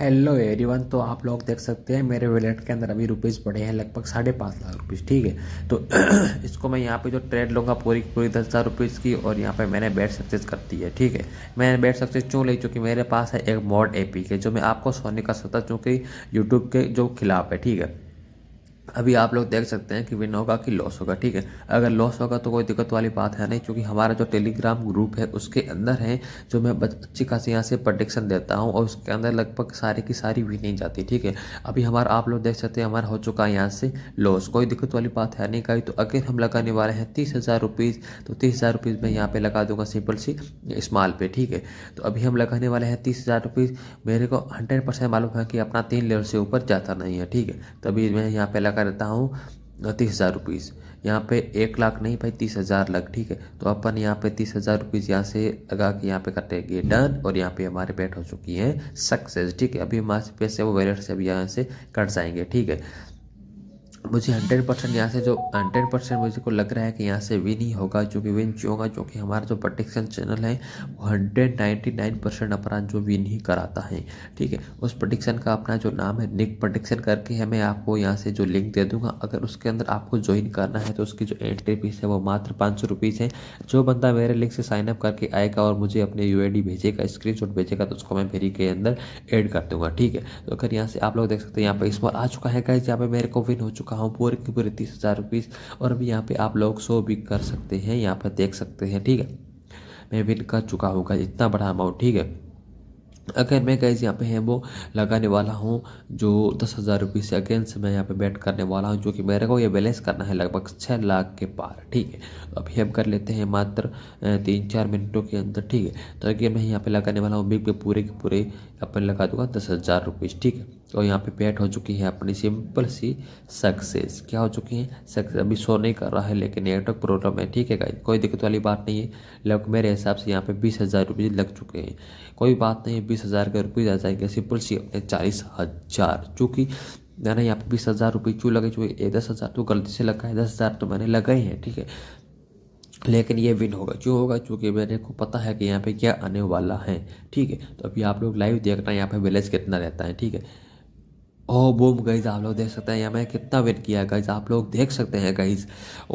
hello everyone तो आप लोग देख सकते हैं मेरे वैलेट के अंदर अभी रुपीज़ पड़े हैं लगभग साढ़े पाँच लाख रुपीज़ ठीक है तो इसको मैं यहाँ पे जो ट्रेड लूँगा पूरी पूरी दस हज़ार रुपीज़ की और यहाँ पे मैंने बैट सक्सेस कर दी है ठीक है मैंने बैट सक्सेस क्यों ली चूँकि मेरे पास है एक मॉड ए के जो मैं आपको सोने का सकता चूँकि यूट्यूब के जो खिलाफ है ठीक है अभी आप लोग देख सकते हैं कि विन होगा कि लॉस होगा ठीक है अगर लॉस होगा तो कोई दिक्कत वाली बात है नहीं क्योंकि हमारा जो टेलीग्राम ग्रुप है उसके अंदर है जो मैं अच्छी खासी यहाँ से प्रडिक्शन देता हूँ और उसके अंदर लगभग सारी की सारी भी नहीं जाती ठीक है अभी हमारा आप लोग देख सकते हैं हमारा हो चुका है यहाँ से लॉस कोई दिक्कत वाली बात है नहीं कहीं तो अगर हम लगाने वाले हैं तीस हज़ार रुपीज़ तो तीस हज़ार रुपीज़ मैं यहाँ पर लगा दूंगा सिंपल सी स्मॉल पे ठीक है तो अभी हम लगाने वाले हैं तीस हज़ार रुपीज़ मेरे को हंड्रेड परसेंट मालूम है कि अपना तीन लेवल से ऊपर जाता नहीं है ठीक है तो अभी मैं यहाँ पर लगा करता हूँ तीस हज़ार रुपीज़ यहाँ पे एक लाख नहीं भाई तीस हज़ार लग ठीक है तो अपन यहाँ पे तीस हज़ार रुपीज़ यहाँ से लगा के यहाँ पे करेंगे डन और यहाँ पे हमारे पेट हो चुकी है सक्सेस ठीक है अभी हमारे पैसे वो वैलेट से अभी यहाँ से कट जाएंगे ठीक है मुझे हंड्रेड परसेंट यहाँ से जो हंड्रेड परसेंट मुझे को लग रहा है कि यहाँ से विन ही होगा जो कि विन होगा जो कि हमारा जो प्रोटेक्शन चैनल है वो हंड्रेड नाइन्टी नाइन परसेंट अपराध जो विन ही कराता है ठीक है उस प्रोटेक्शन का अपना जो नाम है निक प्रोटेक्शन करके है मैं आपको यहाँ से जो लिंक दे दूँगा अगर उसके अंदर आपको ज्वाइन करना है तो उसकी जो एंट्री फीस है वो मात्र पाँच सौ रुपीज़ है जो बंदा मेरे लिंक से साइनअप करके आएगा और मुझे अपने यू भेजेगा स्क्रीन भेजेगा तो उसको मैं फेरी के अंदर एड कर दूँगा ठीक है तो अगर यहाँ से आप लोग देख सकते हैं यहाँ पर इस बार आ चुका है क्या यहाँ पर मेरे को विन हो चुका पूरे की पूरे तीस हज़ार रुपीज़ और अभी यहाँ पे आप लोग शो भी कर सकते हैं यहाँ पर देख सकते हैं ठीक है मैं विन कर चुका हूँ इतना बड़ा अमाउंट ठीक है अगर मैं गैस यहाँ पे है वो लगाने वाला हूँ जो दस हज़ार रुपये से अगेंस्ट मैं यहाँ पे बैट करने वाला हूँ जो कि मेरे को ये बैलेंस करना है लगभग छः लाख के पार ठीक है तो अभी हम कर लेते हैं मात्र तीन चार मिनटों के अंदर ठीक है तो अगर मैं यहाँ पे लगाने वाला हूँ बिग पे पूरे के पूरे अपन लगा दूंगा दस हज़ार रुपीज़ ठीक है और यहाँ पे पेट हो चुकी है अपनी सिंपल सी सक्सेस क्या हो चुकी है सक्सेस अभी शो नहीं कर रहा है लेकिन नेटवर्क प्रॉब्लम है ठीक है कोई दिक्कत वाली बात नहीं है लग मेरे हिसाब से यहाँ पे बीस हज़ार रुपये लग चुके हैं कोई बात नहीं है बीस हज़ार के रुपये आ जाएंगे सिंपल सी अपने चालीस हज़ार चूँकि मैंने यहाँ पे बीस हज़ार रुपये क्यों लगे ये दस हज़ार तो गलती से लगा है दस हज़ार तो मैंने लगाए हैं ठीक है लेकिन ये विन होगा क्यों होगा क्योंकि मेरे को पता है कि यहाँ पे क्या आने वाला है ठीक है तो अभी आप लोग लाइव देखना यहाँ पे बैलेंस कितना रहता है ठीक है ओ बूम गाइज आप लोग देख सकते हैं यहाँ मैं कितना विन किया गाइज आप लोग देख सकते हैं गाइज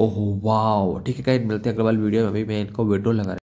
ओहो वाह ठीक है गाइज मिलते हैं अगले वाले वीडियो में अभी मैं इनको वीडियो लगा